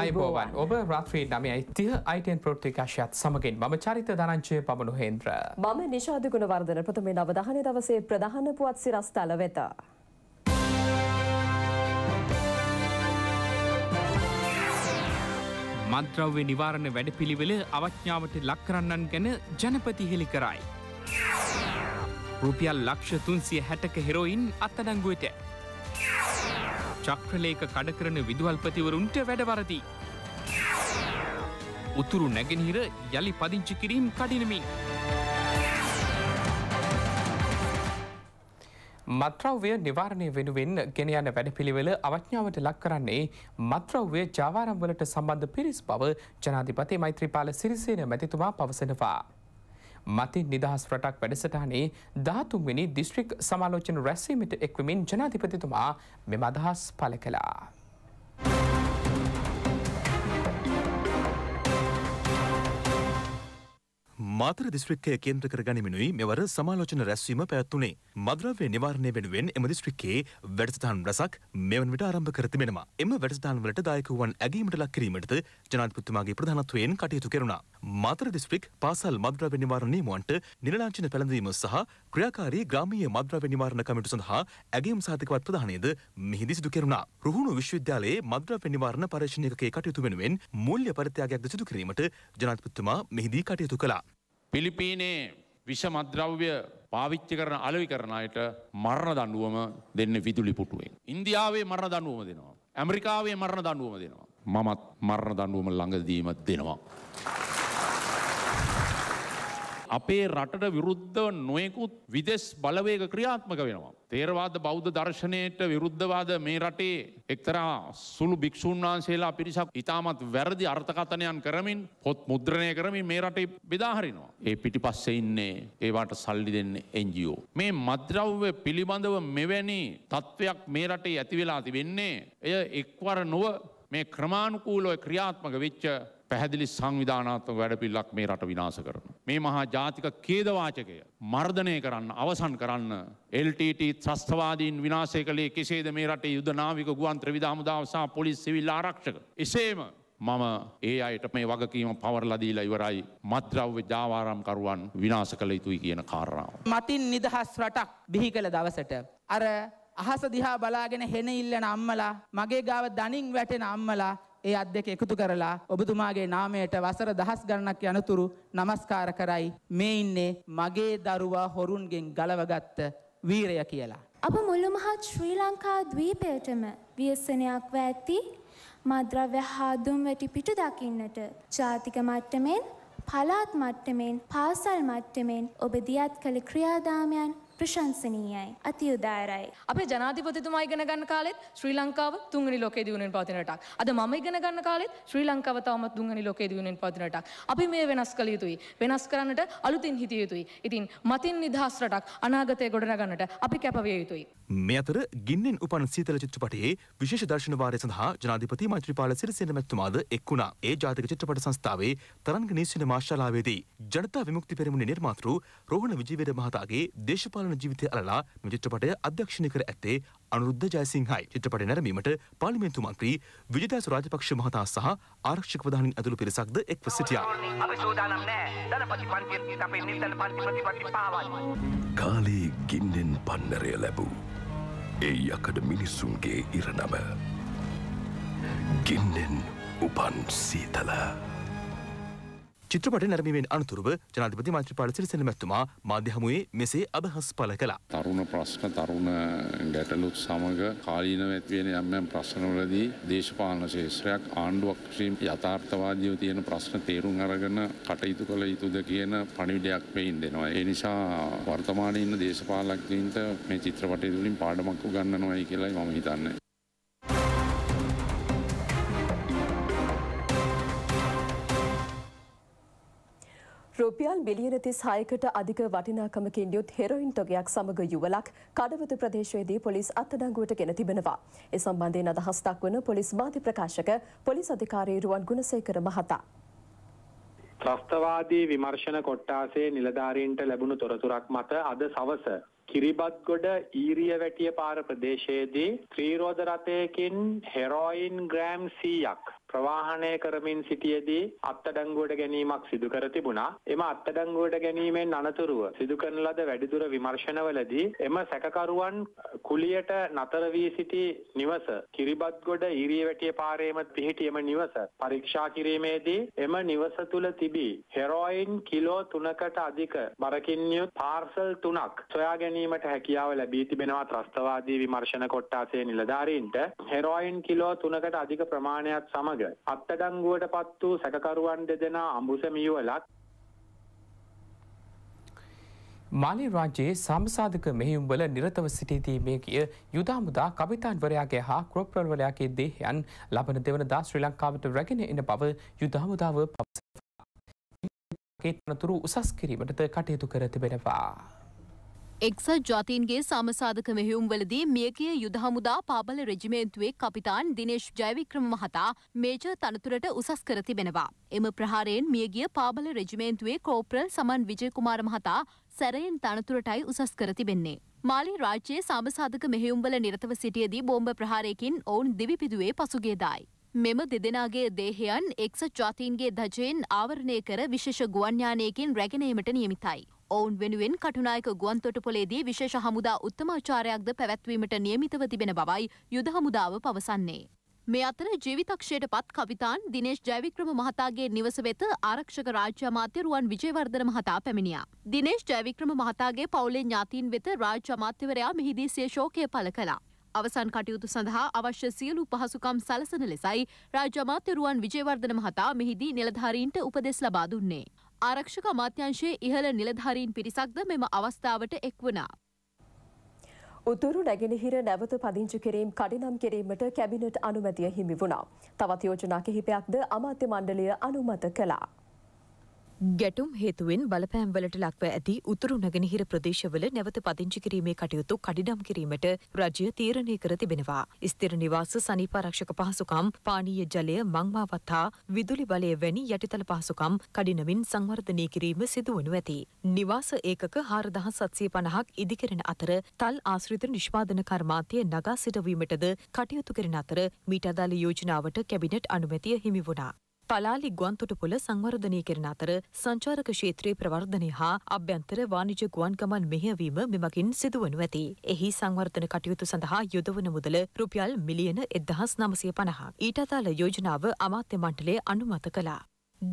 අයිබෝවන් ඔබ රාත්‍රී නමයයි තිය අයිටන් ප්‍රෘතිකාශයත් සමගින් මම චරිත දරංචය පමණු හේන්ද්‍ර. මම නිශාධගුණ වර්ධන ප්‍රථමේ නවදහන දවසේ ප්‍රධාන පුවත් සිරස්ථල වෙත. මන්ත්‍රව්‍ය නිවාරණ වැඩපිළිවෙල අවඥාවට ලක්කරන්නන් ගැන ජනපති හෙළි කරයි. රුපියල් ලක්ෂ තුන්සිය හැටක හෙරෝයින් අත්තඩංගුවට. චක්‍රලේක කඩකරන විදුහල්පතිවරුන්ට වැඩවරදි. උතුරු නැගෙනහිර යළි පදිංචි කිරීම් කඩිනමින්. මත්‍රව්‍ය නිවාරණය වෙනුවෙන් ගෙන යන වැඩපිළිවෙල අවඥාවට ලක් කරන්නේ මත්‍රව්‍ය ජාවාරම්වලට සම්බන්ධ පිරිස් බව ජනාධිපති මෛත්‍රීපාල සිරිසේන මැතිතුමා පවසනවා. මතින් නිදහස් රටක් වැඩසටහනේ ධාතුන්වෙනි දිස්ත්‍රික් සමාලෝචන රැස්වීමට එක්වමින් ජනාධිපතිතුමා මෙම අදහස් පළ කළා. මාතර දිස්ත්‍රික්කය කේන්ද්‍ර කර ගනිමිනුයි මෙවර සමාලෝචන රැස්වීම පැවැත්වුණේ. මද්‍රව්‍ය නිවාරණය වෙනුවෙන් එම දිස්ත්‍රික්කයේ වැඩසටහන් රැසක් මෙවන විට ආරම්භ කර තිබෙනවා. එම වැඩසටහන් වලට දායක වූවන් ඇගීමට ලක් කිරීමටද ජනාධිපතිතුමාගේ ප්‍රධානත්වයෙන් කටයුතු කෙරුණා. මාතර දිස්ත්‍රික් පාසල් මද්‍රව්‍ය නිවාරණ නියමුවන්ට නිලලාංඡන පැළඳීම සහ ක්‍රියාකාරී ග්‍රාමීය මද්‍රව්‍ය නිවාරණ කමිටු සඳහා ඇගීම් සාධකවත් ප්‍රධානයද මෙහිදී සිදු කෙරුණා. රුහුණු විශ්වවිද්‍යාලයේ මද්‍රව්‍ය නිවාරණ පර්යේෂණ එකකේ කටයුතු වෙනුවෙන් මූල්‍ය පරිත්‍යාගයක්ද සිදු කිරීමට ජනාධිපතිතුමා මෙහිදී කටයුතු කළා. පිලිපීනේ විෂ මද්‍රව්‍ය පාවිච්චි කරන අලවි කරනයට මරණ දඩුවම දෙන්න විදුලි පුටුවෙන්. ඉන්දියාවේ මරණ දඩුවම දෙනවා. ඇමරිකාවේ මරණ දඩුවම දෙනවා. මමත් මරණ දඩුවම ළඟදීම දෙනවා. අපේ රටට විරුද්ධව නොයෙකුත් විදෙස් බලවේග ක්‍රියාත්මක වෙනවා. තේරවාද බෞද්ධ දර්ශනයට විරුද්ධවාද මේ රටේ එක්තරා සුළු භික්ෂූන් වහන්සේලා පිරිසක් ඉතාමත් වැරදි අර්ථකථනයන් කරමින් පොත් මුද්‍රණය කරමින් මේ රටේ බෙදාහරිනවා. ඒ පිටිපස්සේ ඉන්නේ ඒවාට සල්ලි දෙන්න NGO. මේ මද්‍රව්‍ය පිළිබඳව මෙවැනි තත්ත්වයක් මේ රටේ ඇති වෙලා තිබෙන්නේ එය එක්වර නොව මේ ක්‍රමානුකූලව ක්‍රියාත්මක වෙච්ච පැහැදිලි සංවිධානාත්මක වැඩපිල්ලක් මේ රට විනාශ කරන. මේ මහා ජාතික කේදවාචකය මර්ධනය කරන්න අවසන් කරන්න LTT ත්‍රස්තවාදීන් විනාශය කළේ කෙසේද මේ රටේ යුද නාවික ගුවන් ත්‍රවිදාමුදාව සහ පොලිස් සිවිල් ආරක්ෂක. එසේම මම ඒ අයට මේ වගකීම පවරලදීලා ඉවරයි මද්‍රව්‍ය ජාවාරම්කරුවන් විනාශ කළ යුතුයි කියන කාරණාව. මතින් නිදහස් රටක් බිහි කළ දවසට. අර අහස දිහා බලාගෙන හෙන ඉල්ලන අම්මලා මගේ ගාව දනින් වැටෙන අම්මලා ඒ අත් දෙක එකතු කරලා ඔබතුමාගේ නාමයට වසර දහස් ගණනක් යනතුරු নমස්කාර කරයි මේ ඉන්නේ මගේ දරුවා හොරුන්ගෙන් ගලවගත්ත වීරය කියලා. අප මුළු මහත් ශ්‍රී ලංකා ද්වීපයටම ව්‍යසනයක් ව ඇති මද්‍රව්‍ය හා දුම්වැටි පිටු දකින්නට ජාතික මට්ටමෙන් පලාත් මට්ටමෙන් පාසල් මට්ටමෙන් ඔබ දියත් කළ ක්‍රියාදාමයන් ප්‍රශංසනීයයි අති උදාරයි. අපේ ජනාධිපතිතුමා ඉගෙන ගන්න කාලෙත් ශ්‍රී ලංකාව තුන්වෙනි ලෝකයේ දිනුවෙන් පවතින රටක්. අද මම ඉගෙන ගන්න කාලෙත් ශ්‍රී ලංකාව තවමත් තුන්වෙනි ලෝකයේ දිනුවෙන් පවතින රටක්. අපි මේ වෙනස් කළ යුතුයි. වෙනස් කරන්නට අලුතින් හිතිය යුතුයි. ඉතින් මතින් නිදහස් රටක් අනාගතය ගොඩනගන්නට අපි කැපවිය යුතුයි. මේ අතර ගින්නෙන් උපන් සීතල චිත්‍රපටයේ විශේෂ දර්ශන වාරය සඳහා ජනාධිපති මෛත්‍රීපාල සිරිසේන මැතිතුමාද එක් වුණා. ඒ ජාතික චිත්‍රපට සංස්ථාවේ තරංගනී සිනමා ශාලාවේදී ජනතා විමුක්ති පෙරමුණේ නිර්මාතෘ රෝහණ විජේවීර මහතාගේ දේශපාලන ජීවිතය අලලා මේ චිත්‍රපටය අධ්‍යක්ෂණය කර ඇත්තේ අනුරුද්ධ ජයසිංහයි චිත්‍රපට නැරඹීමට පාර්ලිමේන්තු මන්ත්‍රී විජිදාස රාජපක්ෂ මහතා සහ ආරක්ෂක ප්‍රධානීන් ඇතුළු පිරිසක්ද එක්ව සිටියා. කාලේ ගින්නෙන් පන්නරය ලැබූ ඒ යකඩ මිනිසුන්ගේ ඉරණම ගින්නෙන් උපන් සීතල. චිත්‍රපට නැරඹීමෙන් අනතුරුව ජනාධිපති මෛත්‍රීපාල සිරිසෙන මැතිතුමා මාධ්‍ය හමුවේ මෙසේ අදහස් පළ කළා. තරුණ ප්‍රශ්න තරුණ ගැටලුත් සමග කාලීනව ඇතිවෙන යම් යම් ප්‍රශ්නවලදී දේශපාලන ශාස්ත්‍රයක් ආණ්ඩුවක් විසින් යථාර්ථවාදීව තියෙන ප්‍රශ්න තේරුම් අරගෙන කටයුතු කළ යුතුද කියන පණිවිඩයක් මෙයින් දෙනවා. ඒ නිසා වර්තමානයේ ඉන්න දේශපාලකයින්ට මේ චිත්‍රපටය තුලින් පාඩමක් උගන්වනවායි කියලායි මම හිතන්නේ. රුපියල් මිලියන තිස් හයකට අධික වටිනාකමකින් යුත් හෙරොයින් ටොගයක් සමඟ යුවලක් කඩවතු ප්‍රදේශයේදී පොලිස් අත්අඩංගුවට ගෙන තිබෙනවා. ඒ සම්බන්ධයෙන් අදහස් දක්වන පොලිස් මාධ්‍ය ප්‍රකාශක පොලිස් අධිකාරී රුවන් ගුණසේකර මහතා. ත්‍රස්තවාදී විමර්ශන කොට්ටාසේ නිලධාරීන්ට ලැබුණු තොරතුරක් මත අද සවස කිරිබත්ගොඩ ඊරිය වැටිය පාර ප්‍රදේශයේදී ත්‍රීරෝධ රථයකින් හෙරෝයින් ග්‍රෑම් 100ක් ප්‍රවාහණය කරමින් සිටියේදී අත්අඩංගුවට ගැනීමක් සිදු කර තිබුණා. එම අත්අඩංගුවට ගැනීමෙන් අනතුරුව සිදු කරන ලද වැඩිදුර විමර්ශනවලදී එම සැකකරුවන් කුලියට නතර වී සිටි නිවස කිරිබත්ගොඩ ඊරියවැටිය පාරේම පිහිටි එම නිවස පරීක්ෂා කිරීමේදී එම නිවස තුල තිබී හෙරෝයින් කිලෝ 3කට අධික බරකින් යුත් පාර්සල් 3ක් සොයා ගැනීමට හැකියාව ලැබී තිබෙනවා ත්‍රස්තවාදී විමර්ශන කොට්ටාසේ නිලධාරීන්ට හෙරෝයින් කිලෝ 3කට අධික ප්‍රමාණයක් සමග අනුව අත්අඩංගුවට පත් වූ සැකකරුවන් දෙදෙනා අඹුස මීවලත් මාලි රාජ්‍යයේ සම්සාධක මෙහිුම්වල නිරතව සිටිතීමේ කිය යුදාමුදා කවිතාන්වරයාගේ හා ක්‍රොප්‍රල්වලයාගේ දේහයන් ලබන දෙවනදා ශ්‍රී ලංකාවට රැගෙන එන බව යුදාමුදාව පවසවා. තනතුරු උසස් කිරීමටද කටයුතු කර තිබෙනවා. එක්සත් ජාතීන්ගේ සමසාධක මෙහිුම්වලදී මියගිය යුද හමුදා පාබල රෙජිමේන්තුවේ කපිතාන් දිනේශ් ජයවික්‍රම මහතා මේජ තනතුරට උසස් කර තිබෙනවා. එම ප්‍රහාරයෙන් මියගිය පාබල රෙජිමේන්තුවේ කෝප්‍රල් සමන් විජයකුමාර මහතා සැරයෙන් තනතුරටයි උසස් කර තිබෙන්නේ. මාලි රාජ්‍යයේ සමසාධක මෙහිුම්වල නිරතව සිටියදී බෝම්භ ප්‍රහාරයකින් ඔවුන් දිවිපිදුවේ පසුගේදායි. මෙම දෙදෙනගේ දේහයන් එක්සත් ජාතීන්ගේ දජයෙන් ආවරණය කර විශේෂ ගුවන්ඥානයකින් රැගෙනීමට නියමිතයි. ඔවුන් වෙනුවෙන් කටුනායක ගුවන්තොටුපොලේදී විශේෂ හමුදා උත්තමාචාරයක්ද පැවැත්වීමට නියමිතව තිබෙන බවයි යුද හමුදාව පවසන්නේ. මේ අතර ජීවිතක්ෂයට පත් කවිතාන් දිනේශ් ජයවික්‍රම මහතාගේ නිවස වෙත ආරක්ෂක රාජ්‍ය අමාත්‍ය රුවන් විජේවර්ධන මහතා පැමිණියා. දිනේශ් ජයවික්‍රම මහතාගේ පවුලේ ඥාතීන් වෙත රාජ්‍ය අමාත්‍යවරයා මෙහිදී සිය ශෝකය පළ කළා. අවසන් කටයුතු සඳහා අවශ්‍ය සියලු පහසුකම් සලසන ලෙසයි රාජ්‍ය අමාත්‍ය රුවන් විජේවර්ධන මහතා මෙහිදී නිලධාරීන්ට උපදෙස් ලබා දුන්නේ. ආරක්ෂක අමාත්‍යංශයේ ඉහළ නිලධාරීන් පිරිසක්ද මෙම අවස්ථාවට එක් වුණා. උතුරු නැගෙනහිර නැවත පදිංචි කිරීම් කඩිනම් කිරීමට කැබිනට් අනුමැතිය හිමි වුණා. තවත් යෝජනා කිහිපයක්ද අමාත්‍ය මණ්ඩලය අනුමත කළා. ගැටුම් හේතුවෙන් බලපෑම්වලට ලක්ව ඇති උතුරු නැගෙනහිර ප්‍රදේශවල නැවත පදිංචි කිරීමේ කටයුතු කඩිනම් කිරීමට රජය තීරණය කර තිබෙනවා. ස්ථිර නිවාස සනීපාරක්ෂක පහසුකම්, පානීය ජලය මංමාවත් හා විදුලි බලය වැනි යටිතල පහසුකම් කඩිනමින් සංවර්ධනය කිරීම සිදුවනු ඇති. නිවාස ඒකක හාරදහස් සත්සය පණහක් ඉදිකරෙන අතර තල් ආශ්‍රිත නිෂ්පාදන කර්මාන්තය නගා සිටවීමටද කටයුතු කරන අතර මීට අදාළ යෝජනාවට කැබිනට් අනුමැතිය හිමි වුණා. පලාලි ගුවන්තොටුපොළ සංවර්ධනය කරන අතර සංචාරක ක්ෂේත්‍රයේ ප්‍රවර්ධනය හා අභ්‍යන්තර වාණිජ ගුවන්ගමන් මෙහෙයවීම මෙමකින් සිදුවනු ඇති. එහි සංවර්ධන කටයුතු සඳහා යොදවන මුදල රුපියල් මිලියන එදහස් නමසය පණහා. ඊට අදාළ යෝජනාව අමාත්‍ය මණ්ඩලය අනුමත කළා.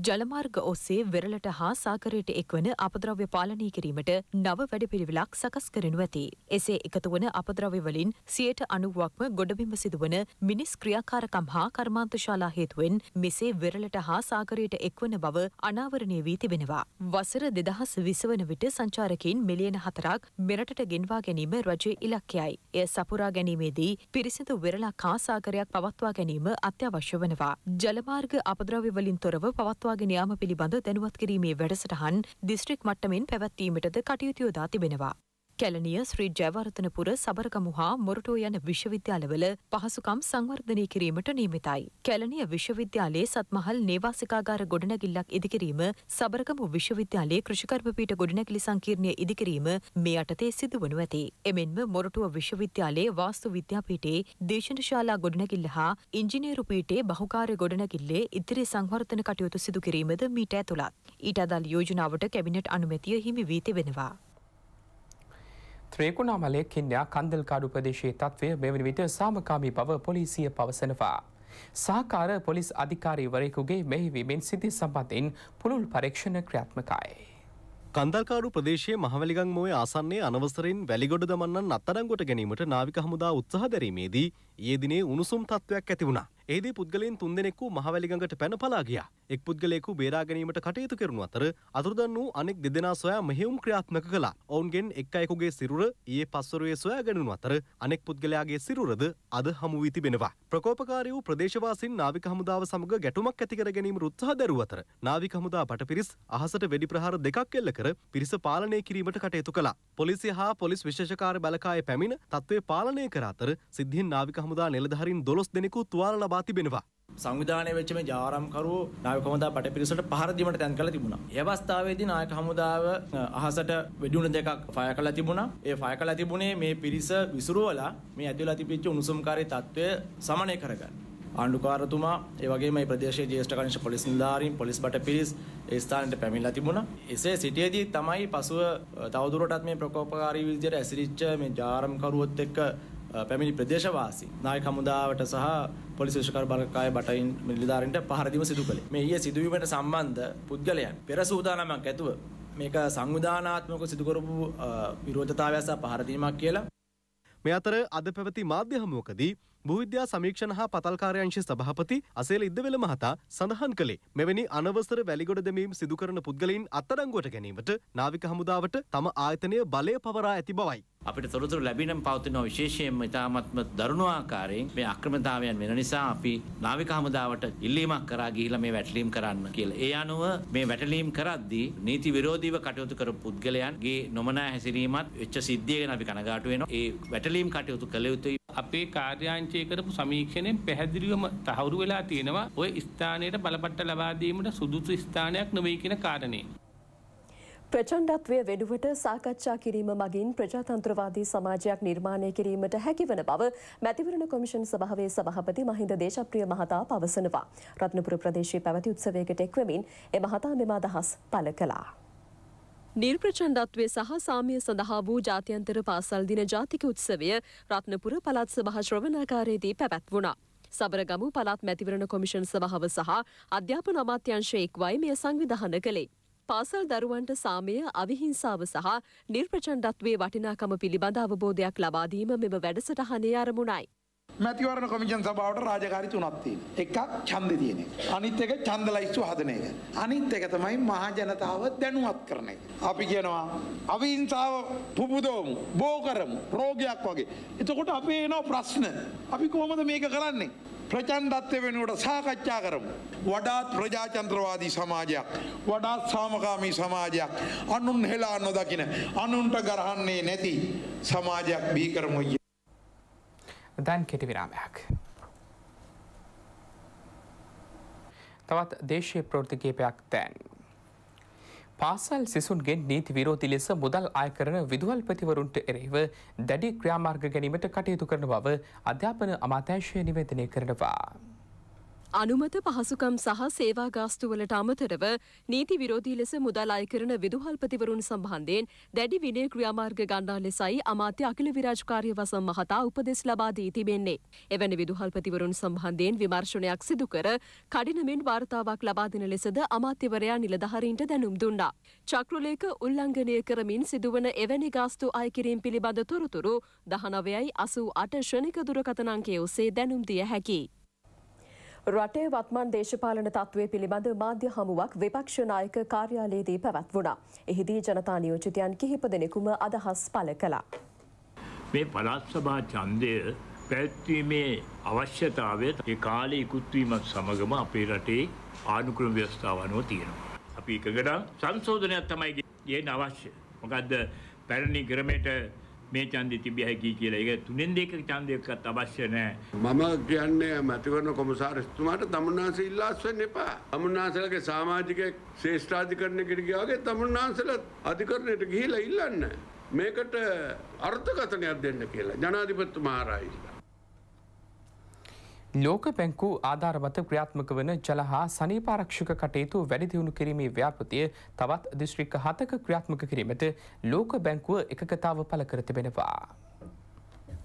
ජලමාර්ග ඔස්සේ වෙරළට හා සාගරයට එක්වන අපද්‍රව්‍ය පාලනය කිරීමට නව වැඩපිළිවෙලක් සකස් කරනු ඇති. එසේ එකතු වන අපද්‍රව්‍ය වලින් සියයට අනුවක්ම ගොඩබිම සිදුවන මිනිස් ක්‍රියාකාරකම් හා කර්මාන්තශාලා හේතුවෙන් මෙසේ වෙරළට හා සාගරයට එක්වන බව අනාවරණය වී තිබෙනවා. වසර දෙදහස් විසවන විට සංචාරකින් මිලියන හතරක් මෙරටට ගෙන්වා ගැනීම රජයේ ඉලක්කයයි. එය සපුරා ගැනීමේදී පිරිසිදු වෙරළක් හා සාගරයක් පවත්වා ගැනීම අත්‍යවශ්‍ය වනවා. ජලමාර්ග අපද්‍රව්‍ය වලින් තොරව පවත් පවත්වාගෙන යාම පිළිබඳ දැනුවත් කිරීමේ වැඩසටහන් දිස්ත්‍රික් මට්ටමින් පැවැත්වීමටද කටයුතු යොදා තිබෙනවා. කැලනිය ශ්‍රී ජයවර්තනපුර සබරගමු හා මොරටෝ යන විශ්වවිද්‍යාලවල පහසුකම් සංවර්ධනය කිරීමට නියමිතයි. කැලනිය විශ්වවිද්‍යාලයේ සත්මහල් නේවාසිකාගාර ගොඩනැගිල්ලක් ඉදිකිරීම සබරගමු විශ්වවිද්‍යාලයේ කෘෂිකර්ම පීඨ ගොඩනැගිලි සංකීර්ණය ඉදිකිරීම මේ යටතේ සිදුවනු ඇති. එමෙන්ම මොරටුව විශ්වවිද්‍යාලයේ වාස්තු විද්‍යාපීඨයේ දේශන ශාලා ගොඩනැගිල්ල හා ඉංජිනේරු පීඨයේ බහුකාර්ය ගොඩනැගිල්ලේ ඉදිරි සංවර්ධන කටයුතු සිදු කිරීමද මීට ඇතුළත්. ඊට අදාළ යෝජනාවට කැබිනට් අනුමැතිය හිමි වී තිබෙනවා. ත්‍රේකුණාමලය කින්ඩයා කන්දල්කාඩු ප්‍රදේශයේ තත්ත්වය මෙවනි විට සාමකාමී බව පොලිසිය පවසනවා. සාකාර පොලිස් අධිකාරීවරයෙකුගේ මෙහිවීමෙන් සිදි සම්බන්ධයෙන් පුළුල් පරීක්ෂණ ක්‍රියාත්මකයි. කන්දල්කාඩු ප්‍රදේශයේ මහවැලිගං මෝය ආසන්නේ අනවසරින් වැලිගොඩ දමන්නන් අත්තරංගොට ගැනීමට නාවික හමුදා උත්සහ දැරීමේදී ඒ දිනේ උණුසුම් තත්ත්වයක් ඇති වුණා. එහිදී පුද්ගලයන් තුන්දෙනෙකු මහවැලිගඟට පැන පලා ගියා. එක් පුද්ගලයෙකු බේරා ගැනීමට කටයුතු කරනු අතර අතුරුදන් වූ අනෙක් දෙදෙනා සොයා මෙහෙයුම් ක්‍රියාත්මක කළා. ඔවුන්ගෙන් එක් අයෙකුගේ සිරුර ඊයේ පස්වරුවේ සොයා ගැනුණු අතර අනෙක් පුද්ගලයාගේ සිරුරද අද හමු වී තිබෙනවා. ප්‍රකෝපකාරී වූ ප්‍රදේශවාසීන් නාවික හමුදාව සමග ගැටුමක් ඇති කර ගැනීම උත්සාහ දැරුව අතර නාවික හමුදා බටපිරිස් අහසට වෙඩි ප්‍රහාර දෙකක් එල්ල කර පිරිස පාලනය කිරීමට කටයුතු කළා. පොලිසිය හා පොලිස් විශේෂකාර බළකායේ පැමිණ තත්ත්වය පාලනය කර අතර සිද්ධීන් නාවික හමුදා නිලධාරීන් 12 දෙනෙකු තුවාල ලබා පවත්වා තිබෙනවා. සංවිධානය වෙච්ච මේ ජාරම්කරුවෝ නායක හමුදා බටපිරිසට පහර දීමට තැන් කළා තිබුණා. ඒ අවස්ථාවේදී නායක හමුදාව අහසට වෙඩිුණ දෙකක් ෆයර් කළා තිබුණා. ඒ ෆයර් කළා තිබුණේ මේ පිරිස විසිරුවලා මේ ඇතුළත තිබිච්ච උණුසුම්කාරී තත්ත්වය සමනය කරගන්න. ආණ්ඩුකාරතුමා ඒ වගේම මේ ප්‍රදේශයේ ජ්‍යෙෂ්ඨ කනිෂ්ඨ පොලිස් නිලධාරීන් පොලිස් බටපිරිස් ඒ ස්ථානට පැමිණලා තිබුණා. එසේ සිටියේදී තමයි පසුව තවදුරටත් මේ ප්‍රකෝපකාරී විදියට ඇසිරිච්ච මේ ජාරම්කරුවොත් එක්ක පැමිණි ප්‍රදේශවාසී නායක හමුදාවට සහ පොලිස් විශේෂකර බරකාය බටයින් නිලධාරීන්ට පහර දීම සිදු කළේ. මේ ඊයේ සිදුවීමට සම්බන්ධ පුද්ගලයන් පෙර සූදානමක් ඇතුව මේක සංවිධානාත්මකව සිදු කරපු විරෝධතාවය සහ පහර දීමක් කියලා. මේ අතර අද පැවති මාධ්‍ය හමුවකදී භූවිද්‍යා සමීක්ෂණ හා පතල්කාරයංශි සභාපති අසේල ඉද්දවෙල මහතා සඳහන් කළේ මෙවැනි අනවසර වැලිගොඩ දැමීම් සිදුකරන පුද්ගලයින් අත්අඩංගුවට ගැනීමට නාවික හමුදාවට තම ආයතනය බලය පවරා ඇති බවයි. අපිට තොරතුරු ලැබිනම් පවතින විශේෂයෙන්ම ඉතාමත්ම දරුණු ආකාරයෙන් මේ අක්‍රමතාවයන් වෙන නිසා අපි නාවික හමුදාවට ඉල්ලීමක් කරා ගිහිලා මේ වැටලීම් කරන්න කියලා. ඒ අනුව මේ වැටලීම් කරද්දී නීති විරෝධීව කටයුතු කරපු පුද්ගලයන්ගේ නොමනා හැසිරීමත් වෙච්ච සිද්ධිය ගැන අපි කනගාටු වෙනවා. ඒ වැටලීම් කටයුතු කළ යුතුයි. අපේ කාර්යාංශය කරපු සමීක්ෂණයෙන් පැහැදිලිවම තහවුරු වෙලා තියෙනවා ඔය ස්ථානයට බලපට්ට ලබා දීමට සුදුසු ස්ථානයක් නොවේ කියන කාරණේ. ප්‍රචණ්ඩත්වය වෙනුවට සාකච්ඡා කිරීම මගින් ප්‍රජාතන්ත්‍රවාදී සමාජයක් නිර්මාණය කිරීමට හැකිවන බව මැතිවරණ කොමිෂන් සභාවේ සභාපති මහින්ද දේශප්‍රිය මහතා පවසනවා. රත්නපුර ප්‍රදේශයේ පැවති උත්සවයකට එක්වමින් එ මහතා මෙම අදහස් පළ කළා. නිර්ප්‍රචණ්ඩත්වය සහ සාමය සඳහා වූ ජාත්‍යන්තර පාසල් දින ජාතික උත්සවය රත්නපුර පළත් සභා ශ්‍රවණාකාරයේදී පැවැත් වුණා. සබරගමු පළාත් මැතිවරණ කොමිෂන් සභාව සහ අධ්‍යාපන අමාත්‍යංශය එක්වයි මෙය සංවිධාන කළේ. පාසල් දරුවන්ට සාමය අවිහිංසාව සහ නිර්ප්‍රචණ්ඩත්වයේ වටිනාකම පිළිබඳ අවබෝධයක් ලබා දීම මෙම වැඩසටහනේ අරමුණයි. මැතිවරණ කොමිෂන් සභාවට රාජකාරි තුනක් තියෙනවා. එකක් ඡන්ද තියෙන එක. අනිත් එක ඡන්ද ලයිස්තු හදන එක. අනිත් එක තමයි මහ ජනතාව දැනුවත් කරන එක. අපි කියනවා අවිහිංසාව පුබුදෝමු, බෝ කරමු, රෝගයක් වගේ. එතකොට අපි එන ප්‍රශ්න අපි කොහොමද මේක කරන්නේ? ප්‍රචණ්ඩත්ව වෙනුවට සාකච්ඡා කරමු. වඩාත් ප්‍රජාතන්ත්‍රවාදී සමාජයක්, වඩාත් සාමකාමී සමාජයක්, අනුන් හෙලා නොදකින, අනුන්ට ගරහන්නේ නැති සමාජයක් බිහි කරමු. දැන් කෙටිවිරාමයක්. තවත් දේශය ප්‍රෘතිකේපයක් තැන්. පාසල් සිසුන්ගෙන් නීති විරෝධි ලෙස මුදල් අය කරන විදුවල්පතිවරුන්ට එරෙහිව දැඩි ක්‍රියාමාර්ග ගැනීමට කටයුතු කරන බව අධ්‍යාපන අමාත්‍යංශය නිවේදනය කරනවා. අනුමත පහසුකම් සහ සේවා ගාස්තුවලට අමතරව නීති විරෝධී ලෙස මුදල් අය කරන විදුහල්පතිවරුන් සම්බන්ධයෙන් දැඩි විනය ක්‍රියාමාර්ග ගණ්ඩා ලෙසයි අමාත්‍ය අකිල විරාජකාරය වසම් මහතා උපදෙස් ලබා දී තිබෙන්නේ. එවැනි විදුහල්පතිවරුන් සම්බන්ධයෙන් විමර්ශනයක් සිදු කර කඩිනමින් වාර්තාවක් ලබා දෙන ලෙසද අමාත්‍යවරයා නිලධහරින්ට දැනුම් දුන්නා. චක්‍රලේක උල්ලංඝනය කරමින් සිදුවන එවැනි ගාස්තු අයකිරීම් පිළිබඳ තොරතුරු දහනවයයි අසූ අට ශනික දුරකතනංකය ඔසේ දැනුම් දිය හැකි. රටේ වත්මන් දේශපාලන තත්ත්වය පිළිබඳ මාධ්‍ය හමුවක් විපක්ෂ නායක කාර්යාලයේදී පැවැත්වුණා. එහිදී ජනතා නියෝජිතයන් කිහිප දෙනෙකුම අදහස් පළ කළා. මේ පළාත් සභා ඡන්දය පැවැත්වීමේ අවශ්‍යතාවය ඒ කාලේ ඉකුත් වීමත් සමගම අපේ රටේ ආනුක්‍රම ව්‍යවස්ථාව අනුව තියෙනවා. අපි එකගඩ සංශෝධනයක් තමයි ගේන්න අවශ්‍ය. මොකද්ද පැරණි ක්‍රමයට මේ ඡන්දෙ තිබිය හැකියි කියලා. ඒක තුනෙන් දෙක ඡන්දයක්වත් අවශ්‍ය නැහැ. මම කියන්නේ මැතිවරණ කොමසාරිස්තුමාට තමුන්නාන්සේ ඉල්ලාස් වෙන්න එපා. තමුන්නාන්සේලගේ සමාජික ශ්‍රේෂ්ඨාධිකරණයකට ගියා වගේ තමුන්නාන්සේලා අධිකරණයට ගිහිලා ඉල්ලන්න. මේකට අර්ථකථනයක් දෙන්න කියලා ජනාධිපතිතුමා ආරායිලා. ලෝක පැංකු ආධාරමත ක්‍රියාත්මක වන ජල හා සනීපාරක්ෂක කටයුතු වැඩිදියුණු කිරීමේ ව්‍යාපතිය තවත් දිශ්‍රික හතක ක්‍රියාත්මක කිරීමට ලෝක බැංකුව එකකතාව පළ කර තිබෙනවා.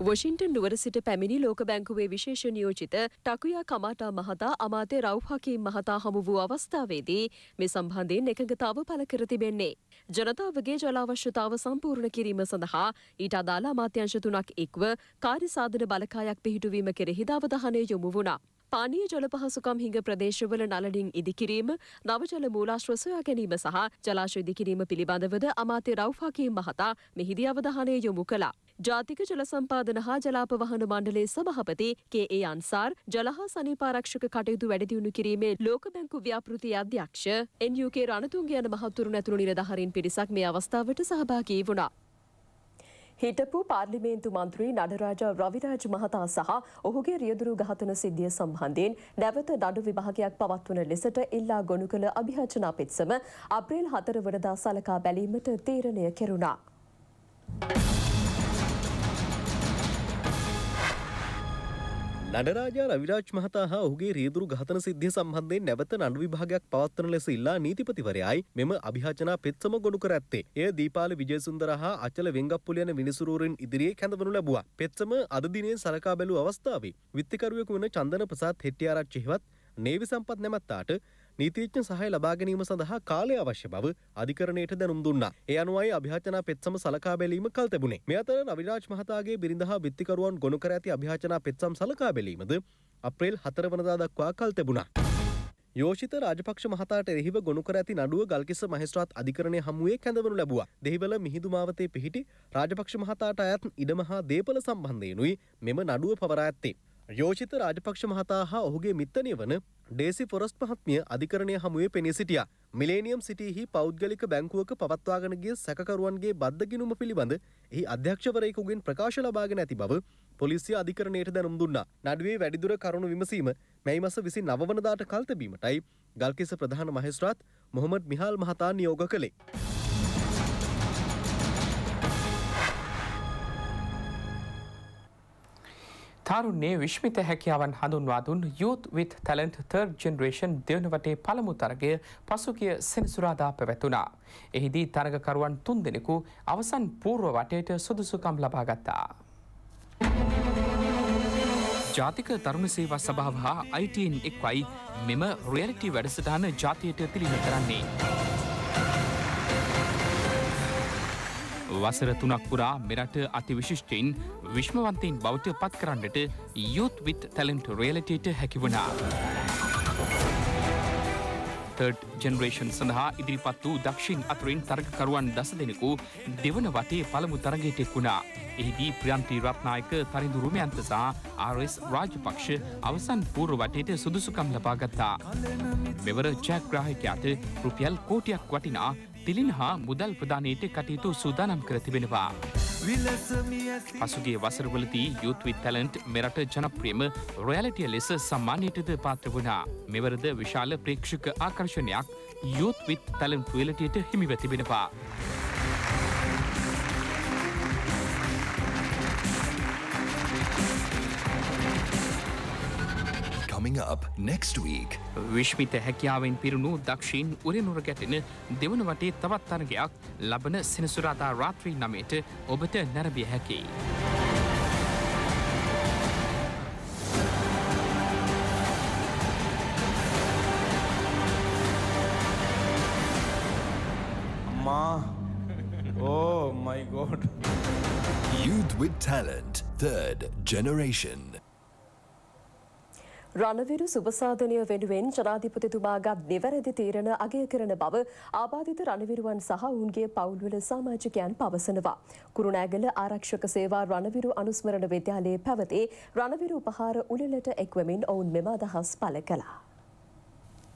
වොෂින්ටන් නුවර සිට පැමිණි ලෝක බැංකුවේ විශේෂ නියෝජිත ටකුයා කමාටා මහතා අමාත්‍ය රෞහකීම් මහතා හමු වූ අවස්ථාවේදී මේ සම්බන්ධයෙන් එකඟතාව පළ කර තිබෙන්නේ. ජනතාවගේ ජලාවශ්‍යතාව සම්පූර්ණ කිරීම සඳහා ඊට අදාළ අමාත්‍යංශ තුනක් එක්ව කාර්යසාධන බලකායක් පිහිටුවීම කෙරෙහි දවධානය යොමු වුණා. පානීය ජල පහසුකම් හිඟ ප්‍රදේශවල නලඩින් ඉදිකිරීම නවජල මූලාශ්‍ර සොයා ගැනීම සහ ජලාශ ඉදිකිරීම පිළිබඳවද අමාත්‍ය රෞෆාකීම් මහතා මෙහිදී අවධානය යොමු කළා. ජාතික ජල සම්පාදන හා ජලාපවහන මණ්ඩලයේ සභහපති කේ ඒ අන්සාර් ජලහා සනීපාරක්ෂක කටයුතු වැඩදියුණු කිරීමේ ලෝක බැංකු ව්‍යාපෘති අධ්‍යක්ෂ එන්යුකේ රණතුන්ග යන මහත්තුරු නැතුළු නිරධහරින් පිරිසක් මේ අවස්ථාවට සහභාගී වුණා. හිටපු පාර්ලිමේන්තු මන්ත්‍රී නඩරාජා රවිරාජ් මහතා සහ ඔහුගේ රියදුරු ඝාතන සිද්ධිය සම්බන්ධයෙන් නැවත නඩු විභාගයක් පවත්වන ලෙසට ඉල්ලා ගොනු කළ අභිහචනා පිත්සම අප්‍රේල් හතර වනදා සලකා බැලීමට තීරණය කෙරුණා. Thank you. නඩරාජා රවිරාජ් මහතා හා ඔහුගේ රියදුරු ඝාතන සිද්ධිය සම්බන්ධයෙන් නැවත නඩු විභාගයක් පවත්වන ලෙස ඉල්ලා නීතිපතිවරයායි මෙම අභියාචනා පෙත්සම ගොනු කර ඇත්තේ. එය දීපාල විජයසුන්දර හා අචල වෙංගප්පුල යන විනිසුරුවරින් ඉදිරියේ කැඳවනු ලැබුවා. පෙත්සම අද දිනේ සලකා බැලූ අවස්ථාවේ විත්තිකරුවෙකු වන චන්දන ප්‍රසාද් හෙට්ටිආරච්චි හෙවත් නේවි සම්පත් නැමැත්තාට නීතිඥ සහය ලබා ගැනීම සඳහා කාලය අවශ්‍ය බව අධිකරණයට දැනුම් දුන්නා. ඒ අනුවයි අභියාචනා පෙත්සම සලකා බැලීම කල් තැබුණේ. මේ අතර නවිරාජ් මහතාගේ බිරිඳ හා බිත්තිකරුවන් ගොනු කර ඇති අභියාචනා පෙත්සම් සලකා බැලීමද අප්‍රේල් 4 වනදා දක්වා කල් තැබුණා. යෝෂිත රාජපක්ෂ මහතාට එරෙහිව ගොනු කර ඇති නඩුව ගල්කිස්ස මහේස්ත්‍රාත් අධිකරණය හමුවේ කැඳවනු ලැබුවා. දෙහිවල මිහිඳු මාවතේ පිහිටි රාජපක්ෂ මහතාට අයත් ඉඩම හා දේපල සම්බන්ධයෙනුයි මෙම නඩුව පවරා ඇත්තේ. යෝජිත රාජපක්ෂ මහතා හා ඔහුගේ මිත්තනය වන ඩේසි ෆොරස්ට් මහත්මිය අධිකරණය හමුවේ පෙනී සිටිය. මිලේනියම් සිටිහි පෞද්ගලික බැංකුවක පවත්වාගෙනගේ සැකරුවන්ගේ බද්ධගිනුම පිළිබඳ එහි අධ්‍යක්ෂවරයකුගෙන් ප්‍රකාශ ලබාගෙන ඇති බව පොලිසිය අධිකරණයට දැනුම් දුන්නා. නඩුවේ වැඩිදුර කරුණු විමසීම මැයි මස විසි නවනදාට කල්තබීමටයි ගල්කිස ප්‍රධාන මහෙස්ත්‍රාත් මොහොමඩ් මිහාල් මහතා නියෝග කළේ. තරුන්නේ විශ්මිත හැකියාවන් හඳුන්වා දුන් යුත් විත් තැලන්ට් තර්ඩ් ජෙනරේෂන් දෙවනවටේ පළමු තරගය පසුගිය සෙනසුරාදා පැවැතුණා. එහිදී තරගකරුවන් තුන් දෙනෙකු අවසන් පූර්ව වටයට සුදුසුකම් ලබාගත්තා. ජාතික තරුණ සේවා සභාව හා අයිටන් එක්වයි මෙම රියලිටි වැඩසටහන ජාතියට පිළිම කරන්නේ. වසර තුනක් පුරා මෙරට අතිවිශිෂ්ටයින් විශ්මවන්තයින් බෞද්ධ පත් කරන්නට යුත් විත් තැලෙන්ට රේලටට හැකිවනා. තර්ඩ් ජෙනරේෂන් සඳහා ඉදිරිපත් වූ දක්ෂින් අතුරින් තර්කකරුවන් දස දෙනෙකු දෙවන වටේ පළමු තරගයට එක්ුණා. එහිදී ප්‍රියන්ති රත්නායක තරිඳු රුමයන්ත සහ ආරස් රාජපක්ෂ අවසන් පූර්ව වටේට සුදුසුකම් ලබාගත්තා. මෙවර ජෑග්‍රාහිකයාට රුපියල් කෝටියක් වටිනා තිලින් හා මුදල් ප්‍රධානයට කටයුතු සූදානම් කර තිබෙනවා. පසුගේ වසරවලදී යුත්වි තැලන්ට් මෙරට ජනප්‍රියම රොයලටිය ලෙස සම්මානයටද පාත්‍ර වුණා. මෙවරද විශාල ප්‍රේක්ෂක ආකර්ශණයක් යුත්විත් තැලන්ට් රොයලටියට හිමිව තිබෙනවා. coming up next week. විශ්මිත හැකියාවෙන් පිරුණු දක්ෂීන් උරෙනුර ගැටෙන දෙවන වටේ තවත් තරගයක් ලබන සෙනසුරාදා රාත්‍රී නමයට ඔබට නැරඹිය හැකි. මා ඕ මයි ගෝඩ්. Youth with Talent, third generation. රණවිරු සුබසාධනය වෙනුවෙන් ජනාධිපතිතුමාගත් දෙවැරදි තීරණ අගය කරන බව ආබාධිත රණවිරුවන් සහ ඔවුන්ගේ පවුල්වල සාමාජිකයන් පවසනවා. කුරුණෑගල ආරක්ෂක සේවා රණවිරු අනුස්මරණ විද්‍යාලයේ පැවති රණවිරු උපහාර උළෙලට එක්වමින් ඔවුන් මෙම අදහස් පළ කළා.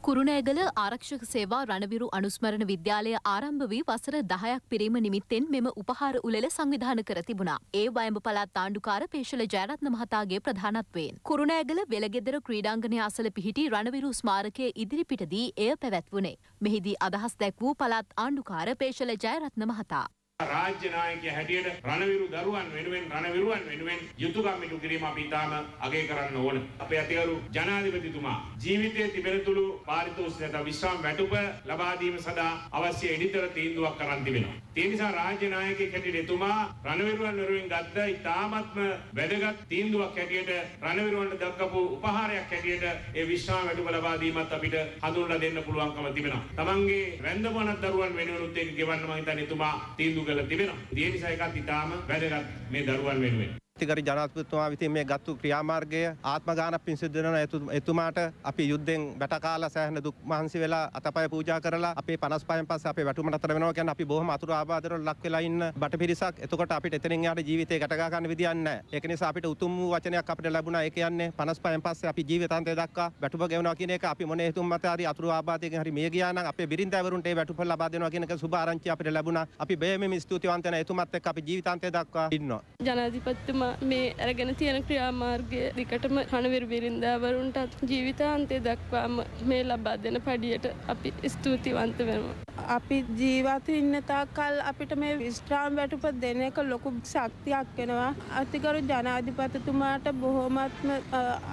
කුරුණෑගල ආරක්ෂක සේවා රණවිරු අනුස්මරණ විද්‍යාලය ආරම්භ වී වසර දහයක් පිරීම නිමිත්තෙන් මෙම උපහාර උළෙල සංවිධාන කර තිබුණා. ඒ වයඹ පළාත් ආණ්ඩුකාර පේශල ජයරත්න මහතාගේ ප්‍රධානත්වයෙන්. කුරුණෑගල වෙළගෙදර ක්‍රීඩාංගණය අසල පිහිටි රණවිරු ස්මාරකයේ ඉදිරිපිටදී එය පැවැත්වුණේ. මෙහිදී අදහස් දැක් වූ පළාත් ආණ්ඩුකාර පේශල ජයරත්න මහතා. රාජ්‍ය නායකයා හැටියට රණවිරු දරුවන් වෙනුවෙන් රණවිරුවන් වෙනුවෙන් යුතුයකම් ඉටු කිරීම අපි ඉතාම අගය කරන්න ඕන. අපේ අතිගරු ජනාධිපතිතුමා ජීවිතයේ තිබෙනතුළු පාරිතෝෂික විශ්‍රාම වැටුප ලබා දීම සඳහා අවශ්‍ය ඉදිතර තීන්දුවක් කරන් තිබෙනවා. ඒ නිසා රාජ්‍ය නායකයෙක් හැටියට එතුමා රණවිරුවන් වෙනුවෙන් ගත්ත ඉතාමත්ම වැදගත් තීන්දුවක් හැටියට රණවිරුවන්ට දක්වපු උපහාරයක් හැටියට ඒ විශ්‍රාම වැටුප ලබා දීමත් අපිට හඳුන්වලා දෙන්න පුළුවන්කම තිබෙනවා. තමන්ගේ රැඳවන දරුවන් වෙනුවෙන් උත් ඒක ගෙවන්න මම හිතන්නේ එතුමා තීන්දුව කරලා තිබෙනවා. ඒ නිසා එකත් ඉතාම වැදගත් මේ දරුවන් වෙනුවෙන්. අත්තිකරි ජනාතිපතිතුමා විසින් මේ ගත්තු ක්‍රියාමාර්ගය ආත්මගාන පින්සිද්ධන එතුමාට අපි යුද්ධෙන් වැටකාලා සෑහන දුක් මහන්සි වෙලා අතපය පූජා කරලා අපේ 55න් පස්සේ අපේ වැටුම නතර වෙනවා කියන්නේ අපි බොහොම අතුරු ආබාධවල ලක් වෙලා ඉන්න බටපිරිසක්. එතකොට අපිට එතනින් යාට ජීවිතේ ගැට ගා ගන්න විදියක් නැහැ. ඒක නිසා අපිට උතුම් වූ වචනයක් අපිට ලැබුණා. ඒ කියන්නේ 55න් පස්සේ අපි ජීවිතාන්තය දක්වා වැටුප ගෙවනවා කියන එක අපි මොන හේතුන් මත හරි අතුරු ආබාධයකින් හරි මිය ගියා නම් අපේ බිරින්දෑවරුන්ට ඒ වැටුප ලබා දෙනවා කියන එක සුබ ආරංචි අපිට ලැබුණා. අපි බෙහෙමින් ස්තුතිවන්ත වෙන එතුමත් එක්ක අපි ජීවිතාන්තය දක්වා ඉන්නවා. ජනාධිපතිතුමා මේ ඇරගෙන තියෙන ක්‍රියාමාර්ගය දිකටම හනවිර බිරින්දාවරුන්ටත් ජීවිතාන්තය දක්වාම මේ ලබා දෙන පඩියට අපි ස්තුතිවන්ත වෙනවා. අපි ජීවත ඉන්න තාකල් අපිට මේ විස්ට්‍රාම් වැටුප දෙන එක ලොකු ශක්තියක් වෙනවා. අතිකරු ජනාධිපතිතුමාට බොහොමත්ම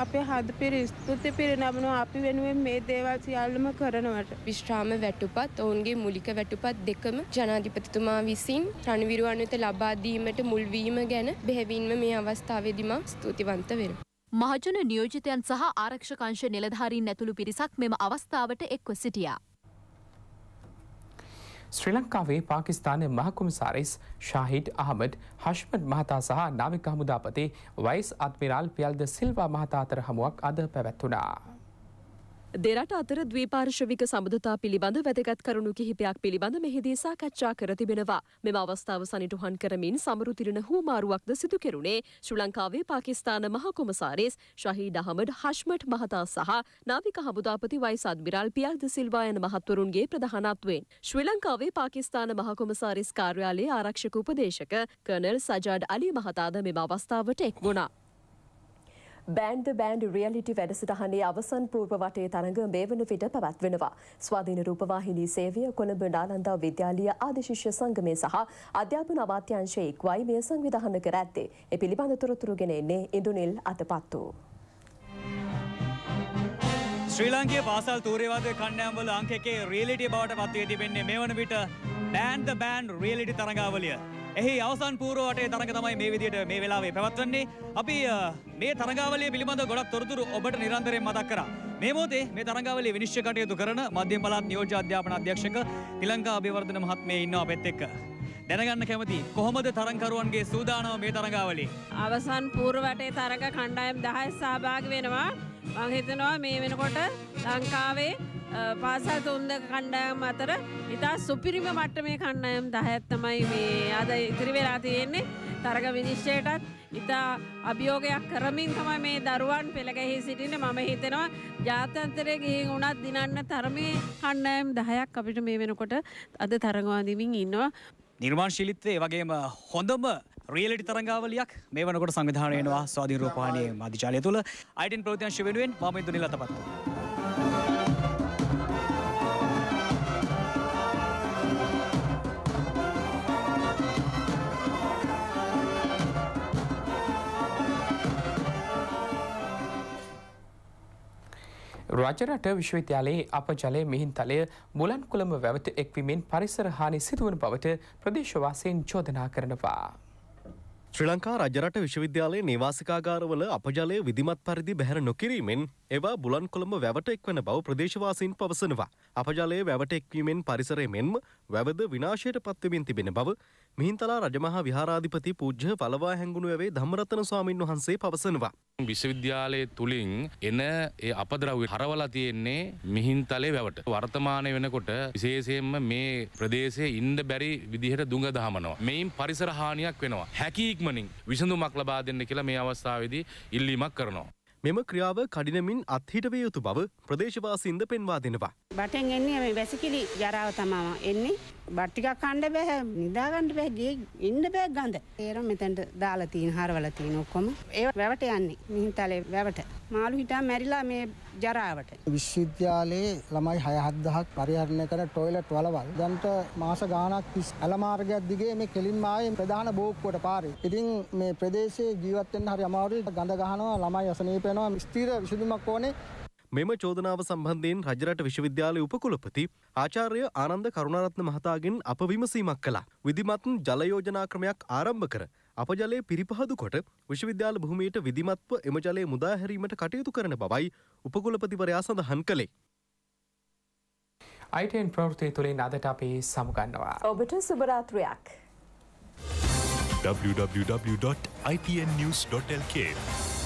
අපේ හද පිරි ස්තුති පිරිනමනවා අපි වෙනුවෙන් මේ දේවල් සියල්ලම කරනවට. විශ්‍රාම වැටුපත් ඔවුන්ගේ මුලික වැටුපත් දෙකම ජනාධිපතිතුමා විසින් රණවිරුවන් වෙත ලබා දීමට මුල්වීම ගැන බෙහෙවින්ම මේ මේ අවස්ථාවේදී මම ස්තුතිවන්ත වෙනවා. මහජන නියෝජිතයන් සහ ආරක්ෂකංශ නිලධාරීන් ඇතුළු පිරිසක් මෙම අවස්ථාවට එක්ව සිටියා. ශ්‍රී ලංකාවේ පාකිස්ානය මහකුමසාරිස් ශාහිට් අහමඩ් හශ්මට් මහතා සහ නාවික හමුදාපතේ වයිස් අත්මිරාල් පියල්ද සිල්වා මහතාතර හමුවක් අද පැවැත්වනා. දෙරට අතර ද්වීපාර්ශවික සබඳතා පිළිබඳ වැදගත් කරුණු කිහිපයක් පිළිබඳ මෙහිදී සාකච්ඡා කර තිබෙනවා. මෙම අවස්ථාව සනිටුහන් කරමින් සමරු තිරණ හුවමාරුවක්ද සිදු කෙරුණේ ශ්‍රී ලංකාවේ පාකිස්තාන මහ කොමසාරිස් ශහීඩ් අහමඩ් හෂ්මට් මහතා සහ නාවික හමුදාපති වයිස් අද්මිරාල් පියල්ද සිල්වා යන මහත්වරුන්ගේ ප්‍රධානත්වයෙන් ශ්‍රී ලංකාවේ පාකිස්තාන මහ කොමසාරිස් කාර්යාලයේ ආරක්ෂක උපදේශක කර්නල් සජාඩ් අලි මහතාද මෙම අවස්ථාවට එක් වුණා. බෑන්ඩ බෑන්ඩ් රියලිටි වැඩසටහනේ අවසන් පූර්ව වටේ තරඟ මේ වන විට පැවැත්වෙනවා. ස්වාධීන රූපවාහිනී සේවය කොළඹ ඩාලන්දා විද්‍යාලීය ආදිශිෂ්‍ය සංගමය සහ අධ්‍යාපන අමාත්‍යංශයේ ඉක්වයි මේ සංවිධාන කර ඇත්තේ. ඒ පිළිබඳ තොරතුරු ගෙන එන්නේ ඉඳුනිල් අතපත්තු. ශ්‍රී ලංකයේ පාසල් තූර්යවාදය කණ්ඩායම්වල අංක එකේ රියලිටි බවට පත්වී තිබෙන්නේ මේ වන විට බෑන්ඩ් බෑන්ඩ් රියලිටි තරඟාවලිය. එහි අවසන් පූරුවටේ තරඟ තමයි මේ විදිහට මේ වෙලාවේ පැවැත්වන්නේ. අපි මේ තරඟාවලිය පිළිබඳ ගොඩක් තොරතුරු ඔබට නිරන්තරයෙන් මතක් කරා. මේ මොහොතේ මේ තරඟාවලියේ විනිශ්චය කටයුතු කරන මධ්‍යම පළාත් නියෝජ්‍ය අධ්‍යාපන අධ්‍යක්ෂක තිලංකා අබේවර්ධන මහත්මිය ඉන්නවා අපෙත් එක්ක. දැනගන්න කැමති කොහොමද තරංකරුවන්ගේ සූදානම මේ තරඟාවලේ අවසන් පූර්වවටේ තරඟ කණ්ඩායම් 10 සහභාගී වෙනවා මම හිතනවා මේ වෙනකොට ලංකාවේ පාසල් තුන්දක කණ්ඩායම් අතර ඉතා සුපිරිම මට්ටමේ කණ්ඩායම් දහයත් තමයි මේ අද ඉතිරි වෙලා තියෙන්නේ තරග විනිශ්චයටත් ඉතා අභියෝගයක් කරමින් තමයි මේ දරුවන් පෙළගැහි සිටින්නේ මම හිතනවා ජාත්‍යන්තරයේ ගිහින් වුණත් දිනන්න තරමේ කණ්ඩායම් 10ක් අපිට මේ වෙනකොට අද තරගවාදීමින් ඉන්නවා නිර්මාණශීලීත්වය වගේම හොඳම රියලිටි තරංගාවලියක් මේ වනකොට සංවිධානය වෙනවා ස්වාධීන රූපවාහිනියේ මාධ්‍යාලය තුල අයිඩෙන් ප්‍රවෘත්තිංශ වෙනුවෙන් මම ඉදුනිලතපත් රජරට විශ්වවිද්‍යාලයේ අපජලය මිහින්තලය මුලන්කුළම වැවත එක්වීමෙන් පරිසර හානි සිදුවන බවට ප්‍රදේශවාසයෙන් චෝදනා කරනවා. ශ්‍රී ලංකා රජරට විශ්වවිද්‍යාලයේ නිවාසිකාගාරවල අපජලය විධමත් පරිදි බැහැර නොකිරීමෙන් ඒවා බුලන් කොළඹ වැවට එක්වන බව ප්‍රදේශවාසීන් පවසනවා. අපජලය වැවට එක්වීමෙන් පරිසරය මෙන්ම වැවද විනාශයට පත්වමින් තිබෙන බව මිහින්තලා රජමහා විහාරාධිපති පූජ්‍ය පලවා හැඟුණු ඇවේ ධම්රතන ස්වාමින් වහන්සේ පවසනවා. විශ්වවිද්‍යාලය තුළින් එන ඒ අපද්‍රව්‍ය හරවලා තියෙන්නේ මිහින්තලේ වැවට. වර්තමානය වෙනකොට විශේෂයෙන්ම මේ ප්‍රදේශයේ ඉන්න බැරි විදිහට දුඟ දහමනවා. මෙයින් පරිසර හානියක් වෙනවා. හැකි ඉක්මනින් විසඳුමක් ලබා දෙන්න කියලා මේ අවස්ථාවේදී ඉල්ලීමක් කරනවා. මෙම ක්‍රියාව කඩිනමින් අත්හිටවිය යුතු බව ප්‍රදේශවාසින්ද පෙන්වා දෙනවා. බටෙන් එන්නේ මේ වැසිකිලි ජරාව තමා එන්නේ බට්ටිකක් කණ්ඩ බැහැ නිදාගන්නට බැ ගේ ඉන්න බැක් ගඳ ඒර මෙතැන්ට දාලා තිීන් හරවල තියන ඔක්කොම ඒ වැවට යන්නේ මිහිතලේ වැවට මාළු හිටා මැරිලා මේ ජරාවට. විශ්වවිද්‍යාලයේ ළමයි හයහත්දහක් පරිහරණය කර ටොයිලට් වලවල් දැන්ට මාස ගානක් තිස් ඇලමාර්ගයක් දිගේ මේ කෙලින්මායේ ප්‍රධාන බෝක්කොට පාරි. ඉතින් මේ ප්‍රදේශයේ ජීවත්තෙන් හරි අමාරුයි ගඳ ගහනවා ළමයි අසනීපයනවා ස්තීර විසඳුමක් ඕනේ මෙම චෝදනාව සම්බන්ධයෙන් රජරට විශ්වවිද්‍යාලය උපකුලපති ආචාර්ය ආනන්ද කරුණරත්න මහතාගෙන් අප විමසීමක් කළා. විධිමත් ජලයෝජනා ක්‍රමයක් ආරම්භ කර අප ජලය පිරිපහදු කොට විශ්වවිද්‍යාල භූමියට විධිමත්ව එම ජලය මුදාහැරීමට කටයුතු කරන බවයි උපකුලපතිවරයා සඳහන් කළේ. අයිටන් ප්‍රවෘතිය තුළින් අදට අපි සමුගන්නවා. ඔබට සුභරාත්‍රයක්. www.ipnnews.lk